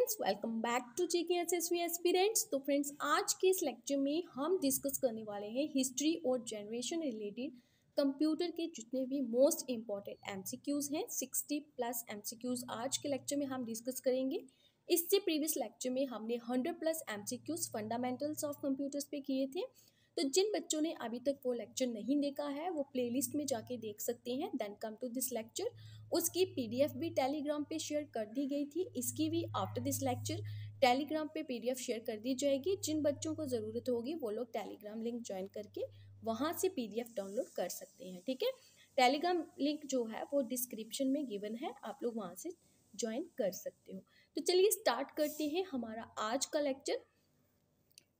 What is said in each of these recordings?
Friends welcome back to G K S S V aspirants तो friends आज के इस लेक्चर में हम डिस्कस करने वाले हैं हिस्ट्री और जनरेशन रिलेटेड कंप्यूटर के जितने भी most important M C Qs हैं sixty plus M C Qs आज के लेक्चर में हम डिस्कस करेंगे इससे प्रीवियस लेक्चर में हमने hundred plus M C Qs fundamentals of computers पे किए थे तो जिन बच्चों ने अभी तक वो लेक्चर नहीं देखा है वो प्लेलिस्ट में जाके देख सकते हैं then come to this lecture उसकी पीडीएफ भी टेलीग्राम पे शेयर कर दी गई थी इसकी भी आफ्टर दिस लेक्चर टेलीग्राम पे पीडीएफ शेयर कर दी जाएगी जिन बच्चों को ज़रूरत होगी वो लोग टेलीग्राम लिंक ज्वाइन करके वहाँ से पीडीएफ डाउनलोड कर सकते हैं ठीक है टेलीग्राम लिंक जो है वो डिस्क्रिप्शन में गिवन है आप लोग वहाँ से ज्वाइन कर सकते हो तो चलिए स्टार्ट करते हैं हमारा आज का लेक्चर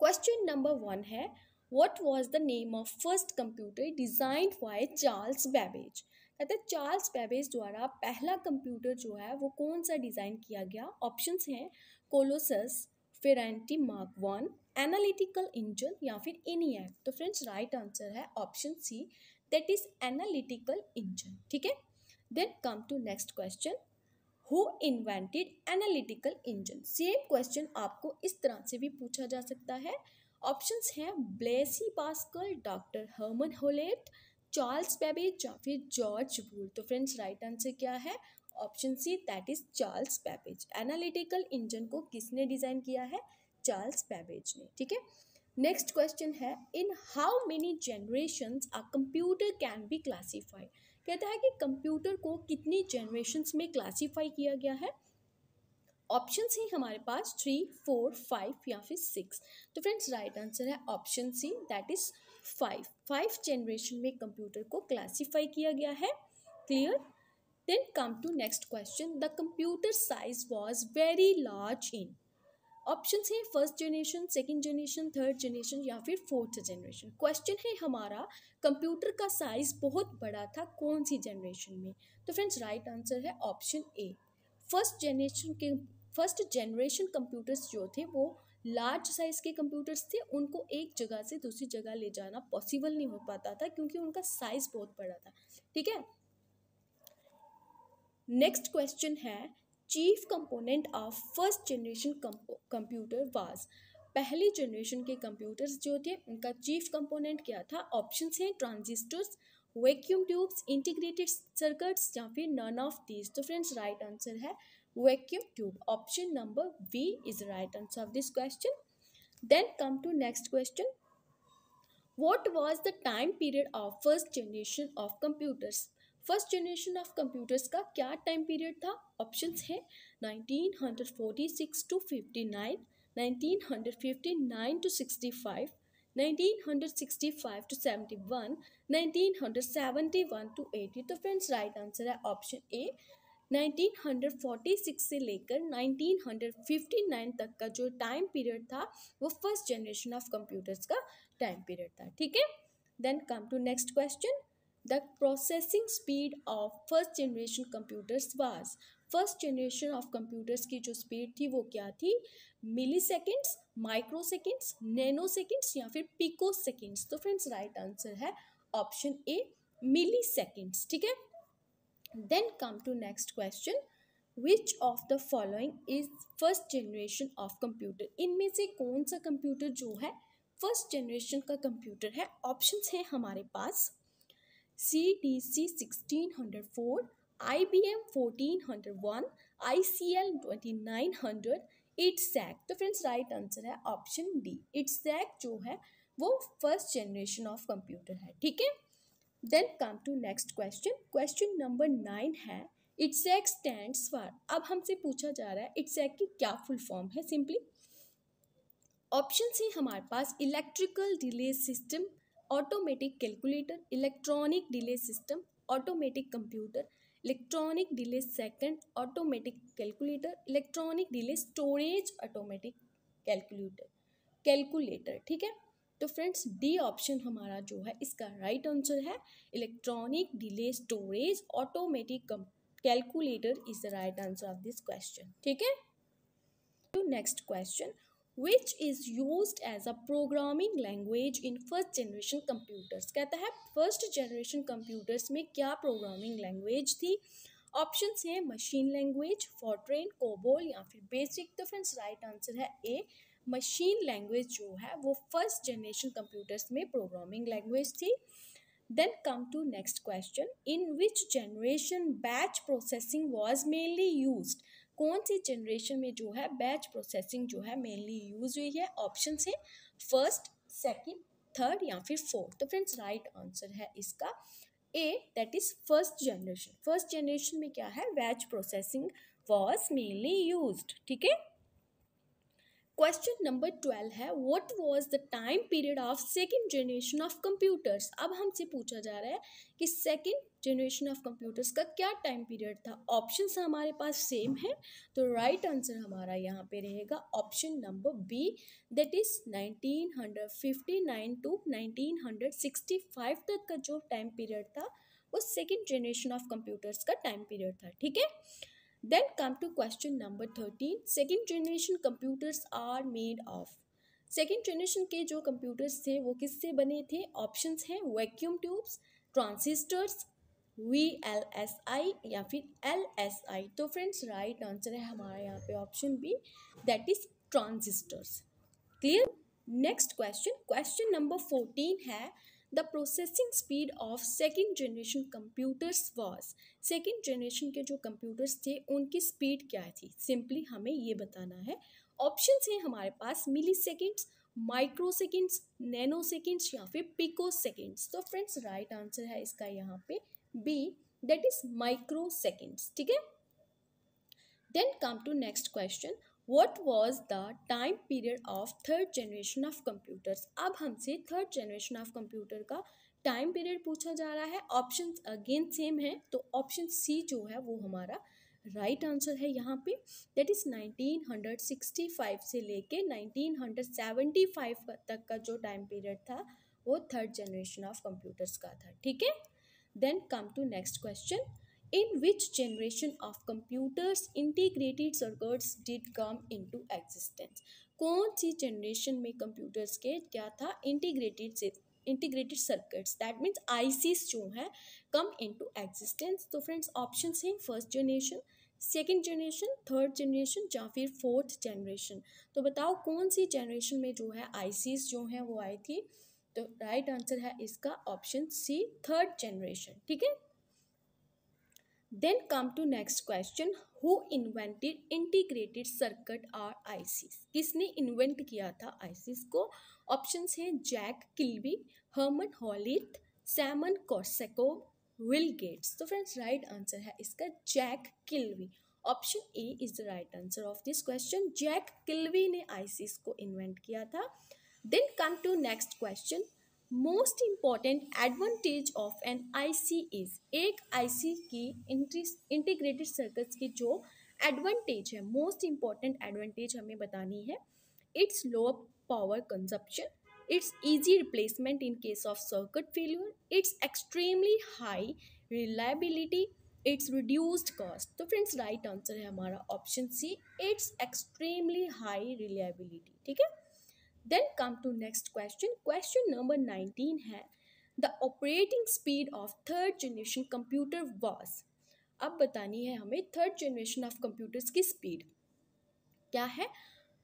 क्वेश्चन नंबर वन है what was the name of first computer designed by Charles Babbage अतः चार्ल्स बेबेज द्वारा पहला कंप्यूटर जो है वो कौन सा डिज़ाइन किया गया ऑप्शंस हैं Colossus Ferranti Mark one analytical engine या फिर एक्ट तो फ्रेंड्स राइट आंसर है option C that is analytical engine ठीक है then come to next question who invented analytical engine same question आपको इस तरह से भी पूछा जा सकता है ऑप्शंस हैं Blaise Pascal doctor Herman Hollerith Charles Babbage या फिर जॉर्ज वूल तो फ्रेंड्स राइट आंसर क्या है option C that is Charles Babbage analytical engine को किसने डिजाइन किया है चार्ल्स बेबेज ने ठीक है नेक्स्ट क्वेश्चन है in how many generation a computer can be classified कहता है कि कंप्यूटर को कितनी जनरेशन में क्लासीफाई किया गया है ऑप्शन सी हमारे पास थ्री फोर फाइव या फिर सिक्स तो फ्रेंड्स राइट आंसर है option C that is five five generation में कंप्यूटर को क्लासीफाई किया गया है clear then come to next question the computer size was very large in option है first generation second generation third generation या फिर fourth generation question है हमारा कंप्यूटर का साइज बहुत बड़ा था कौन सी जनरेशन में तो फ्रेंड्स राइट आंसर है ऑप्शन ए फर्स्ट जनरेशन के फर्स्ट जनरेशन कंप्यूटर्स जो थे वो लार्ज साइज़ के कंप्यूटर्स थे उनको एक जगह से दूसरी जगह ले जाना पॉसिबल नहीं हो पाता था क्योंकि उनका साइज़ बहुत बड़ा था ठीक है नेक्स्ट क्वेश्चन है chief component of first generation computer was पहली जनरेशन के कंप्यूटर्स जो थे उनका चीफ कंपोनेंट क्या था ऑप्शन है transistors vacuum tubes integrated circuits या फिर नन ऑफ दीज तो फ्रेंड्स राइट आंसर है vacuum tube option number v is right answer of this question then come to next question what was the time period of first generation of computers first generation of computers ka kya time period tha options hai 1946 to 59 1959 to 65 1965 to 71 1971 to 80 तो friends right answer है option A 1946 से लेकर 1959 तक का जो time period था वो first generation of computers का टाइम पीरियड था ठीक है then come to next question the processing speed of first generation computers was first generation of computers की जो स्पीड थी वो क्या थी मिली seconds micro seconds nano seconds या फिर पिको सेकेंड्स तो फ्रेंड्स राइट आंसर है ऑप्शन ए मिली सेकेंड्स ठीक है then come to next question which of the following is first generation of computer इनमें से कौन सा कंप्यूटर जो है फर्स्ट जनरेशन का कंप्यूटर है ऑप्शंस हैं हमारे पास C D C sixteen hundred four I B M fourteen hundred one I C L twenty nine hundred EDSAC तो फ्रेंड्स राइट आंसर है ऑप्शन डी इट्स जो है वो फर्स्ट जनरेशन ऑफ कंप्यूटर है ठीक है then come to next question question number nine है इट्सैक स्टैंड फॉर अब हमसे पूछा जा रहा है इट्सैक की क्या फुल फॉर्म है सिंपली ऑप्शन है हमारे पास electrical delay system automatic calculator electronic delay system automatic computer electronic delay second automatic calculator electronic delay storage automatic calculator calculator ठीक है तो फ्रेंड्स डी ऑप्शन हमारा जो है इसका राइट right आंसर है electronic delay storage automatic calculator is the right answer of this question ठीक है तो next question which is use as a programming language in first generation computers कहता है फर्स्ट जनरेशन कंप्यूटर्स में क्या programming language थी option है machine language Fortran COBOL या फिर बेसिक तो फ्रेंड्स राइट आंसर है ए मशीन लैंग्वेज जो है वो फर्स्ट जनरेशन कंप्यूटर्स में प्रोग्रामिंग लैंग्वेज थी then come to next question in which generation batch processing was mainly use कौन सी जनरेशन में जो है बैच प्रोसेसिंग जो है मेनली यूज हुई है ऑप्शन है फर्स्ट सेकेंड थर्ड या फिर फोर्थ तो फ्रेंड्स राइट आंसर है इसका A that is first generation first generation में क्या है batch processing was mainly use ठीक है क्वेश्चन नंबर ट्वेल्व है what was the time period of second generation of computers अब हमसे पूछा जा रहा है कि सेकंड जनरेशन ऑफ कंप्यूटर्स का क्या टाइम पीरियड था ऑप्शन हमारे पास सेम है तो राइट right आंसर हमारा यहाँ पे रहेगा option number B that is nineteen hundred fifty nine to nineteen hundred sixty five तक का जो टाइम पीरियड था वो सेकेंड जनरेशन ऑफ कंप्यूटर्स का टाइम पीरियड था ठीक है Then come to question number 13. Second generation computers are made of. Second generation के जो कंप्यूटर्स थे वो किससे बने थे ऑप्शंस हैं vacuum tubes transistors V L S I या फिर एल एस आई तो फ्रेंड्स राइट आंसर है हमारे यहाँ पे option B that is transistors clear next question question number fourteen है the processing speed of second generation computers was second generation के जो कंप्यूटर्स थे उनकी स्पीड क्या थी सिंपली हमें ये बताना है ऑप्शन हैं हमारे पास milli seconds micro seconds nano seconds या फिर पिको सेकेंड्स तो फ्रेंड्स राइट आंसर है इसका यहाँ पे B that is micro seconds ठीक है then come to next question what was the time period of third generation of computers अब हमसे थर्ड जनरेशन ऑफ कंप्यूटर का टाइम पीरियड पूछा जा रहा है ऑप्शन अगेन सेम है तो ऑप्शन सी जो है वो हमारा राइट right आंसर है यहाँ पे that is nineteen hundred sixty five से लेके फाइव तक का जो टाइम पीरियड था वो थर्ड जनरेशन ऑफ कंप्यूटर्स का था ठीक है then come to next question in which generation of computers integrated circuits did come into existence कौन सी जनरेशन में कंप्यूटर्स के क्या था इंटीग्रेटेड से integrated circuits that means ICs जो हैं कम इनटू एग्जिस्टेंस तो फ्रेंड्स ऑप्शन हैं first generation second generation third generation या फिर फोर्थ जनरेशन तो बताओ कौन सी जनरेशन में जो है आई आईसीस जो हैं वो आई थी तो राइट right आंसर है इसका ऑप्शन सी थर्ड जनरेशन ठीक है then come to next question who invented integrated circuit or ICs किसने इन्वेंट किया था आईसीस को ऑप्शन हैं Jack Kilby Herman Hollerith Semyon Korsakov Bill Gates तो फ्रेंड्स राइट आंसर है इसका Jack Kilby option A is the right answer of this question Jack Kilby ने ICs को इन्वेंट किया था then come to next question most important advantage of an IC is एक IC की integrated circles की जो एडवांटेज है most important advantage हमें बतानी है it's low power consumption it's easy replacement in case of circuit failure it's extremely high reliability it's reduced cost तो friends right answer है हमारा option C it's extremely high reliability ठीक है then come to next question question number nineteen है the operating speed of third generation computer was अब बतानी है हमें थर्ड जनरेशन ऑफ कंप्यूटर्स की स्पीड क्या है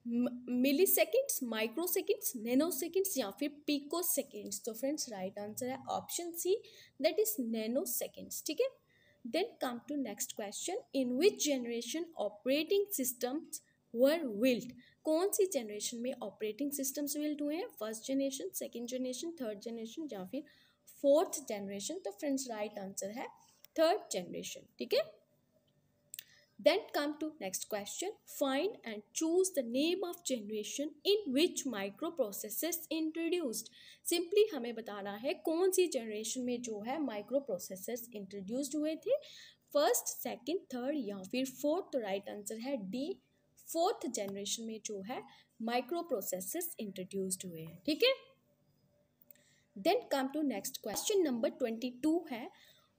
milli seconds micro seconds nano seconds या फिर पीको सेकेंड्स तो फ्रेंड्स राइट आंसर है option C that is nano seconds ठीक है then come to next question in which generation operating systems were built कौन सी जनरेशन में ऑपरेटिंग सिस्टम्स विल्ट हुए हैं first generation second generation third generation या फिर फोर्थ जनरेशन तो फ्रेंड्स राइट आंसर है थर्ड जनरेशन ठीक है then come to next question find and choose the name of generation in which microprocessors introduced simply हमें बताना है कौन सी generation में जो है microprocessors introduced हुए थे first second third या फिर fourth तो right answer है D फोर्थ जनरेशन में जो है माइक्रो प्रोसेसेस इंट्रोड्यूस्ड हुए हैं ठीक है then come to next question number twenty two है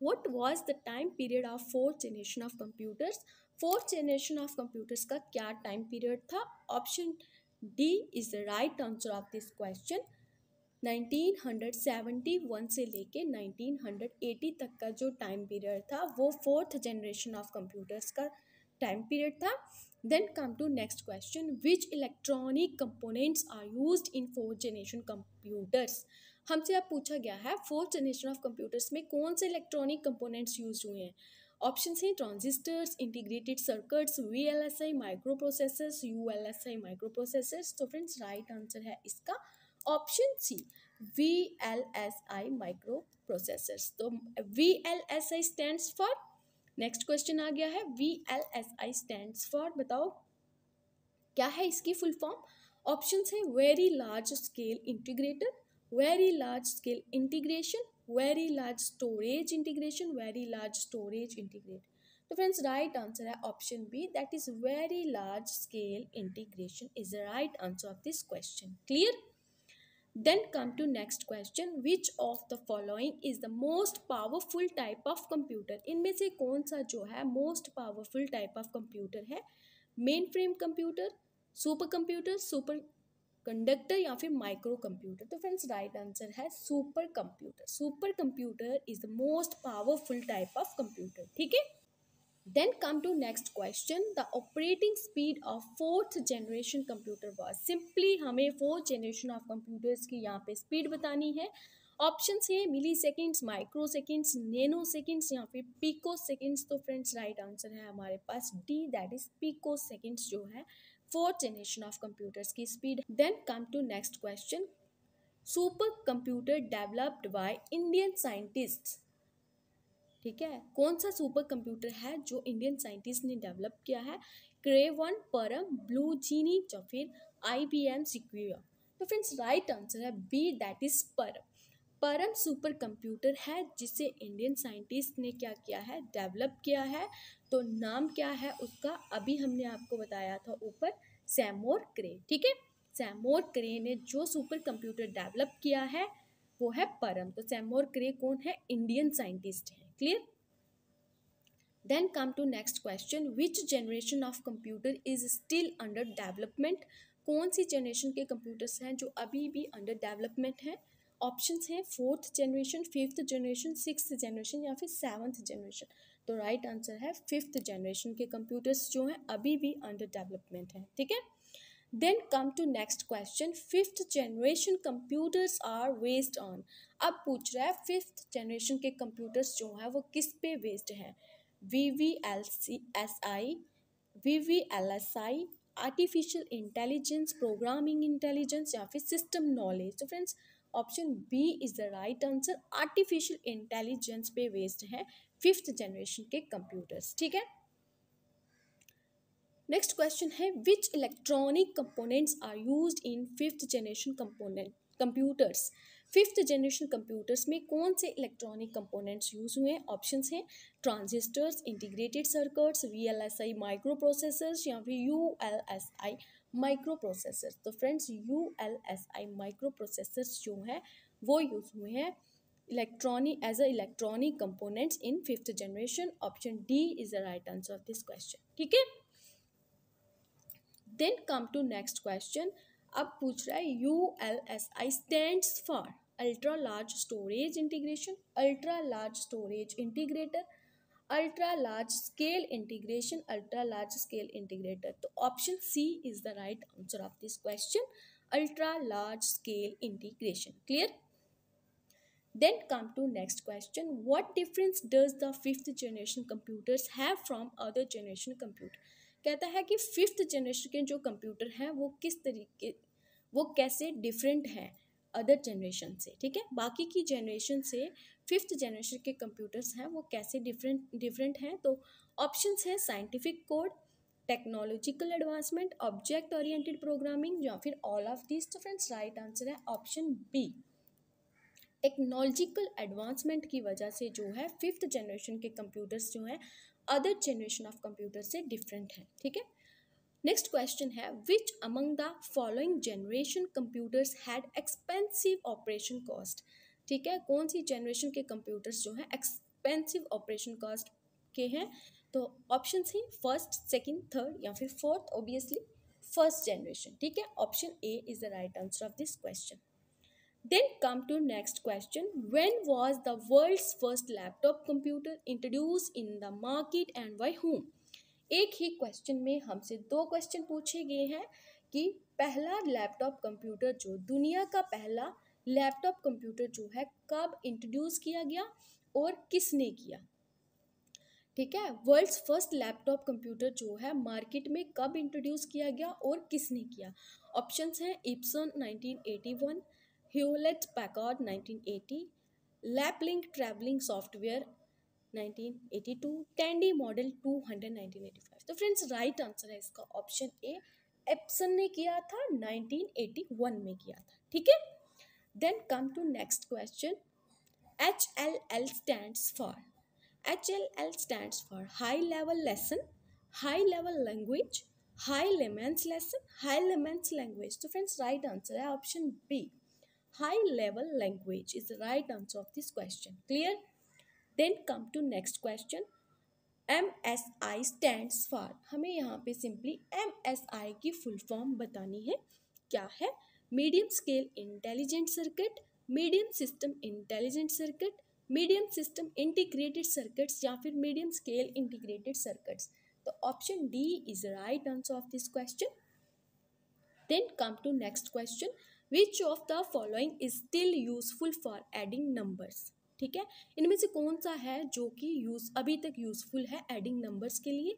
what was the time period of fourth generation of computers fourth generation of computers का क्या टाइम पीरियड था option D is the right answer of this question 1971 से लेके 1980 तक का जो time period था वो फोर्थ जनरेशन ऑफ कंप्यूटर्स का टाइम पीरियड था then come to next question which electronic components are used in fourth generation computers हमसे अब पूछा गया है फोर्थ जनरेशन ऑफ कंप्यूटर्स में कौन से इलेक्ट्रॉनिक कंपोनेंट्स यूज हुए हैं ऑप्शन हैं transistors integrated circuits V L S I micro processors U L S I micro processors तो फ्रेंड्स राइट आंसर है इसका option C V L S I micro processors तो V L S I stand for next question आ गया है V L S I stand for बताओ क्या है इसकी फुल फॉर्म ऑप्शन है very large scale integrator very large scale integration very large storage integration very large storage integrate तो friends right answer है option B that is very large scale integration is the right answer of this question clear then come to next question which of the following is the most powerful type of computer इनमें से कौन सा जो है most powerful type of computer है main frame computer super computer super conductor या फिर micro computer तो फ्रेंड्स राइट आंसर है super computer super computer is the most powerful type of computer ठीक है Then come to next question. The operating speed of fourth generation computer was simply हमें fourth generation of computers की यहाँ पे speed बतानी है option है milli seconds micro seconds nano seconds या फिर पीको सेकेंड्स तो फ्रेंड्स राइट आंसर है हमारे पास D that is pico seconds जो है फोर्थ जनरेशन ऑफ कंप्यूटर्स की speed then come to next question super computer developed by Indian scientists ठीक है कौन सा सुपर कंप्यूटर है जो इंडियन साइंटिस्ट ने डेवलप किया है क्रेवन परम ब्लू जीनी या फिर आई बी एम सिक्विया तो फ्रेंड्स राइट आंसर है B that is Param Param super computer है जिसे इंडियन साइंटिस्ट ने क्या किया है डेवलप किया है तो नाम क्या है उसका अभी हमने आपको बताया था ऊपर सैमोर क्रे ठीक है सैमोर क्रे ने जो सुपर कंप्यूटर डेवलप किया है वो है परम तो सैमोर क्रे कौन है इंडियन साइंटिस्ट है clear then come to next question which generation of computer is still under development कौन सी जनरेशन के कंप्यूटर्स हैं जो अभी भी अंडर डेवलपमेंट हैं ऑप्शंस हैं fourth generation fifth generation six generation या फिर सेवन्थ जनरेशन तो राइट right आंसर है फिफ्थ जनरेशन के कंप्यूटर्स जो हैं अभी भी अंडर डेवलपमेंट हैं ठीक है then come to next question fifth generation computers are based on अब पूछ रहा है फिफ्थ जनरेशन के कंप्यूटर्स जो हैं वो किस पे वेस्ड हैं V V L C S I V V L S I artificial intelligence programming intelligence या फिर सिस्टम नॉलेज तो friends option B is the right answer artificial intelligence पे वेस्ड है फिफ्थ जनरेशन के कंप्यूटर्स ठीक है next question है which electronic components are use in fifth generation component computers fifth generation computers में कौन से इलेक्ट्रॉनिक कंपोनेंट्स यूज़ हुए हैं ऑप्शन हैं transistors integrated circuits V L S I micro processors या फिर U L S I micro processors तो friends U L S I micro processors जो है वो यूज़ हुए हैं electronic as a electronic components in fifth generation option D is the right answer of this question ठीक है then come to next question अब पूछ रहा है U L S I stands for ultra large storage integration ultra large storage integrator ultra large scale integration ultra large scale integrator तो option C is the right answer of this question ultra large scale integration clear then come to next question what difference does the fifth generation computers have from other generation computer कहता है कि fifth generation के जो computer हैं वो किस तरीके वो कैसे डिफरेंट हैं अदर जनरेशन से ठीक है बाकी की जनरेशन से फिफ्थ जनरेशन के कंप्यूटर्स हैं वो कैसे डिफरेंट डिफरेंट हैं तो ऑप्शंस हैं scientific code technological advancement object oriented programming या फिर ऑल ऑफ दिस तो फ्रेंड्स राइट आंसर है ऑप्शन बी टेक्नोलॉजिकल एडवांसमेंट की वजह से जो है फिफ्थ जनरेशन के कंप्यूटर्स जो हैं अदर जनरेशन ऑफ कंप्यूटर से डिफरेंट है ठीक है नेक्स्ट क्वेश्चन है which among the following generation computers had expensive operation cost ठीक है कौन सी जनरेशन के कंप्यूटर्स जो हैं एक्सपेंसिव ऑपरेशन कॉस्ट के हैं तो option C first second third या फिर फोर्थ ऑब्वियसली फर्स्ट जनरेशन ठीक है option A is the right answer of this question then come to next question when was the world's first laptop computer introduced in the market and by whom एक ही question में हमसे दो question पूछे गए हैं कि पहला लैपटॉप कंप्यूटर जो दुनिया का पहला लैपटॉप कंप्यूटर जो है कब इंट्रोड्यूस किया गया और किसने किया ठीक है वर्ल्ड्स फर्स्ट लैपटॉप कंप्यूटर जो है मार्केट में कब इंट्रोड्यूस किया गया और किसने किया ऑप्शंस हैं Epson 1981 Hewlett Packard 1980, Laplink Traveling Software 1982, Tandy Model 200 1985. तो फ्रेंड्स राइट आंसर है इसका ऑप्शन ए एप्सन ने किया था 1981 में किया था ठीक है then come to next question H L L stand for H L L stand for high level lesson high level language high layman's lesson high layman's language तो फ्रेंड्स राइट आंसर है option B high level language is the right answer of this question clear then come to next question M S I stand for हमें यहाँ पे simply M S आई की full form बतानी है क्या है medium scale intelligent circuit medium system intelligent circuit medium system integrated circuits या फिर मीडियम स्केल इंटीग्रेटेड सर्किट्स तो option D is right answer of this question then come to next question which of the following is still useful for adding numbers ठीक है इनमें से कौन सा है जो कि यूज अभी तक यूजफुल है एडिंग नंबर्स के लिए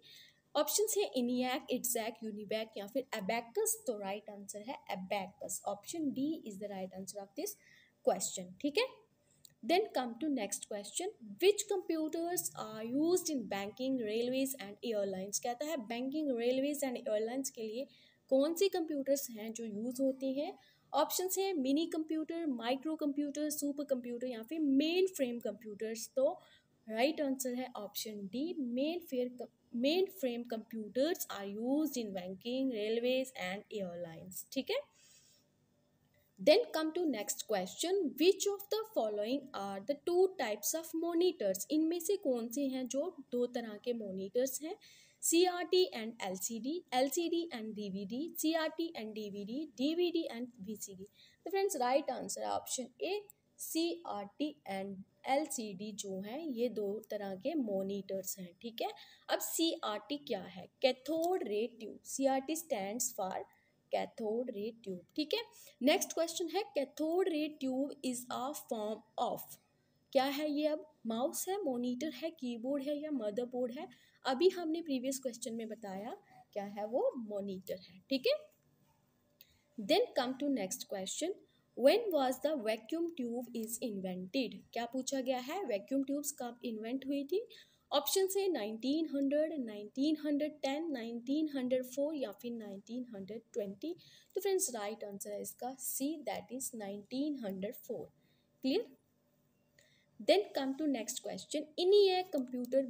ऑप्शन है इनियक इट्सैक यूनिबैक या फिर एबैकस तो राइट आंसर है abacus option D is the right answer of this question ठीक है then come to next question which computers are use in banking railways and airlines कहता है बैंकिंग रेलवेज एंड एयरलाइंस के लिए कौन सी computers हैं जो यूज़ होती हैं ऑप्शंस हैं mini computer micro computer super computer या फिर मेन फ्रेम कंप्यूटर्स तो राइट right आंसर है option D main fair main frame computers are use in banking railways and airlines ठीक है then come to next question which of the following are the two types of monitors इनमें से कौन से हैं जो दो तरह के मोनिटर्स हैं CRT and LCD, LCD and DVD, CRT and DVD, DVD and VCD. तो friends right answer option A C R T and L C D जो हैं ये दो तरह के मोनीटर्स हैं ठीक है अब सी आर टी क्या है cathode ray tube C R T stand for cathode ray tube ठीक है नेक्स्ट क्वेश्चन है cathode ray tube is a form of क्या है ये अब माउस है मोनीटर है कीबोर्ड है या मदरबोर्ड है अभी हमने प्रीवियस क्वेश्चन में बताया क्या है वो मोनीटर है ठीक है then come to next question when was the vacuum tube is invented क्या पूछा गया है वैक्यूम ट्यूब्स कब इन्वेंट हुई थी ऑप्शन से नाइनटीन हंड्रेड फोर या फिर नाइनटीन हंड्रेड ट्वेंटी तो फ्रेंड्स राइट आंसर है इसका C that is nineteen hundred four clear then come to next question ENIAC computer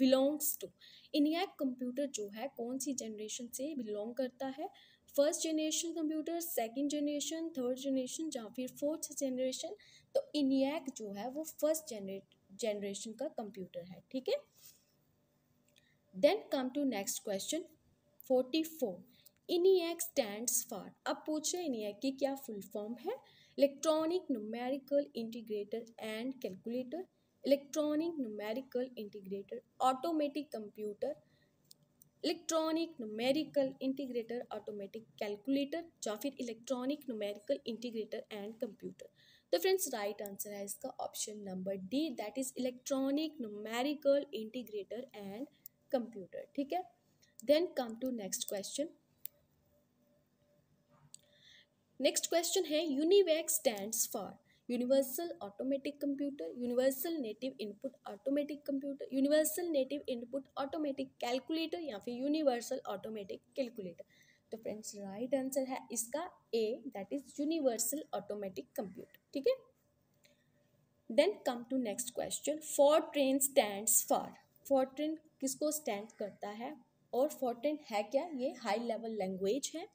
belongs to to ENIAC computer जो है कौन सी जनरेशन से बिलोंग करता है first generation computer second generation third generation या फिर फोर्थ जनरेशन तो इनियक जो है वो फर्स्ट जनरेशन का कंप्यूटर है ठीक है then come to next question forty four ENIAC stand for अब पूछ रहे इनियक की क्या फुल फॉर्म है electronic numerical integrator and calculator electronic numerical integrator automatic computer electronic numerical integrator automatic calculator या फिर electronic numerical integrator and computer तो friends right answer है इसका option number D that is electronic numerical integrator and computer ठीक है then come to next question next question है UNIVAC stands for universal automatic computer universal native input automatic computer universal native input automatic calculator या फिर universal automatic calculator तो friends right answer है इसका A that is universal automatic computer ठीक है then come to next question FORTRAN stand for FORTRAN किसको stand करता है और फॉर ट्रेन है क्या ये हाई लेवल लैंग्वेज है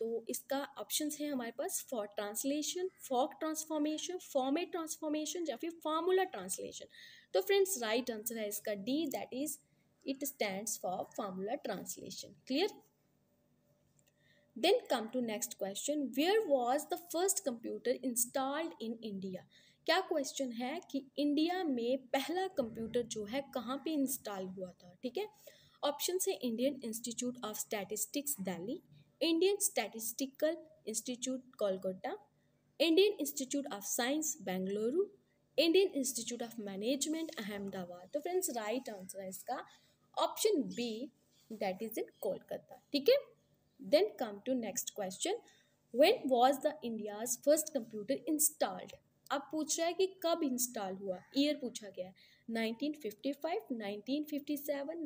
तो इसका ऑप्शंस है हमारे पास for translation folk transformation format transformation या फिर फार्मूला ट्रांसलेशन तो फ्रेंड्स राइट आंसर है इसका D that is it stands for formula translation clear then come to next question where was the first computer installed in India क्या question है कि India में पहला कंप्यूटर जो है कहाँ पे इंस्टॉल हुआ था ठीक है ऑप्शन है Indian institute of statistics Delhi Indian statistical institute Kolkata Indian institute of science Bengaluru Indian institute of management Ahmedabad तो फ्रेंड्स राइट आंसर है इसका option B that is in Kolkata ठीक है then come to next question when was the India's first computer installed अब पूछ रहा है कि कब इंस्टॉल हुआ ईयर पूछा गया है 1955, 1957,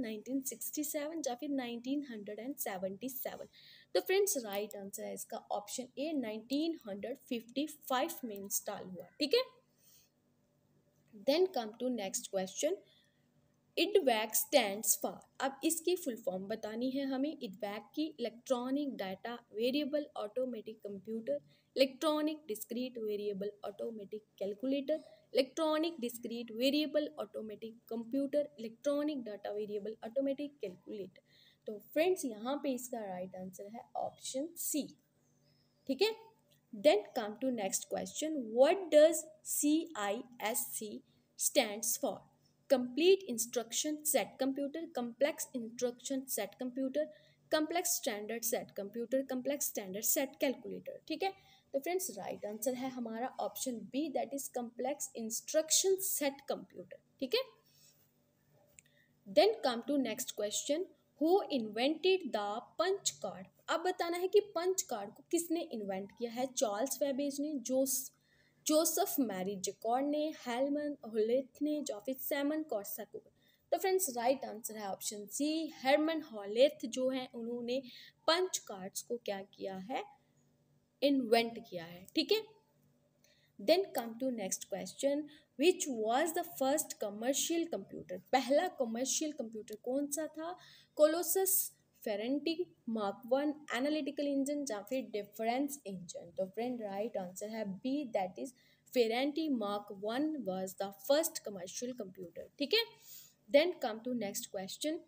1967 या फिर 1977 तो फ्रेंड्स राइट आंसर है इसका ऑप्शन ए 1955 में इंस्टॉल हुआ ठीक है then come to next question EDVAC stand for अब इसकी फुल फॉर्म बतानी है हमें इडवैक की electronic data variable automatic computer electronic discrete variable automatic calculator electronic discrete variable automatic computer electronic data variable automatic calculator तो friends यहाँ पे इसका राइट आंसर है ऑप्शन सी ठीक है then come to next question what does C I S C stand for complete instruction set computer complex instruction set computer complex standard set computer complex standard set calculator ठीक है तो friends right answer है हमारा option B that is complex instruction set computer ठीक है then come to next question who invented the punch card अब बताना है कि पंच कार्ड को किसने इन्वेंट किया है चार्ल्स वेबेज ने जोस जोसफ मैरी जेकॉर ने हेलमन होलेथ ने या फिर सैमन कॉर्साकोव तो फ्रेंड्स राइट आंसर है ऑप्शन सी हेरमन हॉलेथ जो है उन्होंने पंच कार्ड्स को क्या किया है इन्वेंट किया है ठीक है then come to next question which was the first commercial computer पहला कमर्शियल कंप्यूटर कौन सा था Colossus Ferranti Mark one analytical engine या फिर डिफरेंस इंजन तो फ्रेंड राइट आंसर है B that is Ferranti Mark One was the first commercial computer ठीक है then come to next question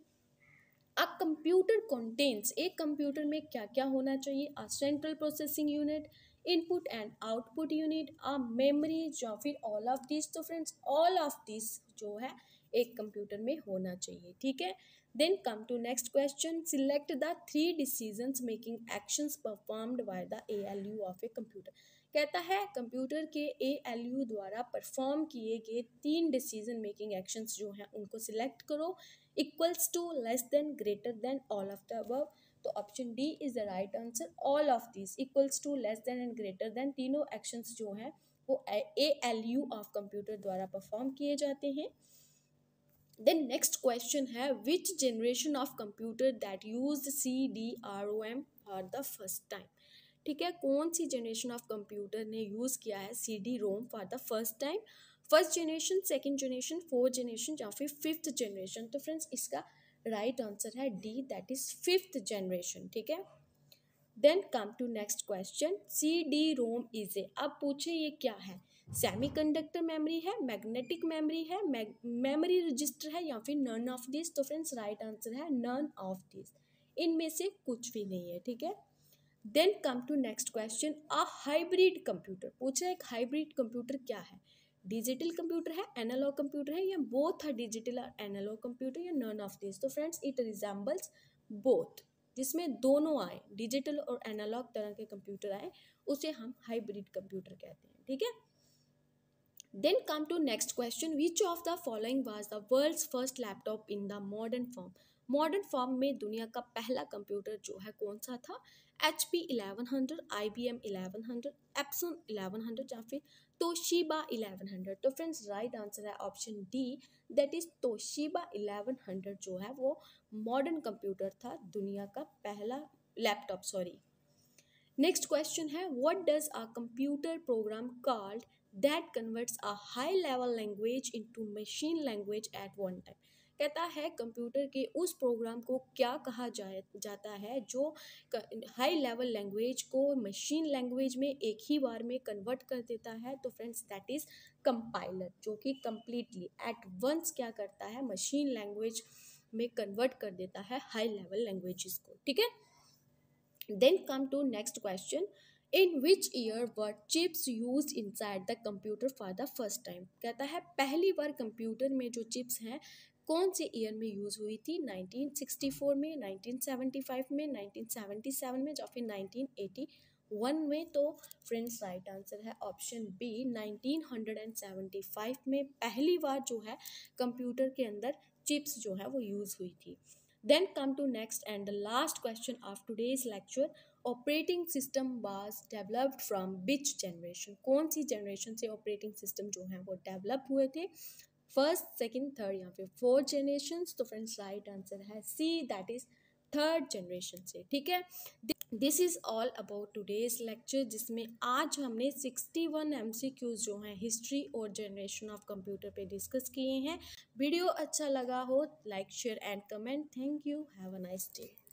a computer contents एक कंप्यूटर में क्या क्या होना चाहिए a central processing unit input and output unit a memory या फिर ऑल ऑफ दिस तो फ्रेंड्स ऑल ऑफ दिस जो है एक कंप्यूटर में होना चाहिए ठीक है then come to next question select the three decision making actions performed by the A L U of a computer कहता है कंप्यूटर के ए एल यू द्वारा परफॉर्म किए गए तीन डिसीजन मेकिंग एक्शंस जो हैं उनको सिलेक्ट करो equals to less than greater than all of the above तो option D is the right answer all of this equals to less than and greater than तीनों actions जो हैं वो A L U of computer द्वारा perform किए जाते हैं then next question है which generation of computer that use C D R O M for the first time ठीक है कौन सी जनरेशन ऑफ कंप्यूटर ने यूज़ किया है C D ROM for the first time first generation second generation fourth generation या फिर fifth generation तो फ्रेंड्स इसका राइट आंसर है D that is fifth generation ठीक है then come to next question C D ROM is a अब पूछे ये क्या है सेमी कंडक्टर मेमरी है मैग्नेटिक मेमरी है मेमरी रजिस्टर है या फिर नन ऑफ दिस तो फ्रेंड्स राइट आंसर है नन ऑफ दिस इनमें से कुछ भी नहीं है ठीक है then come to next question a hybrid computer पूछा एक हाइब्रिड कंप्यूटर क्या है डिजिटल कंप्यूटर है एनालॉग कंप्यूटर है या बोथ आर डिजिटल और एनालॉग कंप्यूटर या नन ऑफ दिस तो फ्रेंड्स इट रिजेंबल्स बोथ जिसमें दोनों आए डिजिटल और एनालॉग तरह के कंप्यूटर आए उसे हम हाइब्रिड कंप्यूटर कहते हैं ठीक है then come to next question which of the following was the world's first laptop in the modern form modern form में दुनिया का पहला कंप्यूटर जो है कौन सा था H P eleven hundred I B M eleven hundred Epson eleven hundred या फिर तोशीबा 1100 तो फ्रेंड्स राइट आंसर है option D that is Toshiba 1100 जो है वो मॉडर्न कंप्यूटर था दुनिया का पहला लैपटॉप सॉरी नेक्स्ट क्वेश्चन है what does a computer program called that converts a high level language into machine language at one time कहता है कंप्यूटर के उस प्रोग्राम को क्या कहा जाए जाता है जो हाई लेवल लैंग्वेज को मशीन लैंग्वेज में एक ही बार में कन्वर्ट कर देता है तो फ्रेंड्स दैट इज़ कंपाइलर जो कि कंप्लीटली एट वंस क्या करता है मशीन लैंग्वेज में कन्वर्ट कर देता है हाई लेवल लैंग्वेजेस को ठीक है then come to next question in which year were chips use inside the computer for the first time कहता है पहली बार कंप्यूटर में जो चिप्स हैं कौन से ईयर में यूज़ हुई थी 1964 में 1975 में 1977 में या फिर 1981 में तो फ्रेंड्स राइट आंसर है ऑप्शन बी 1975 में पहली बार जो है कंप्यूटर के अंदर चिप्स जो है वो यूज़ हुई थी then come to next and the last question of today's lecture operating system was developed from which generation कौन सी जनरेशन से ऑपरेटिंग सिस्टम जो है वो डेवलप हुए थे फर्स्ट सेकेंड थर्ड यहाँ पे फोर जनरेशन तो फ्रेंड्स राइट आंसर है C that is third generation से ठीक है this is all about today's lecture जिसमें आज हमने sixty one M C Q's जो हैं हिस्ट्री और जनरेशन ऑफ कंप्यूटर पे डिस्कस किए हैं वीडियो अच्छा लगा हो like share and comment thank you have a nice day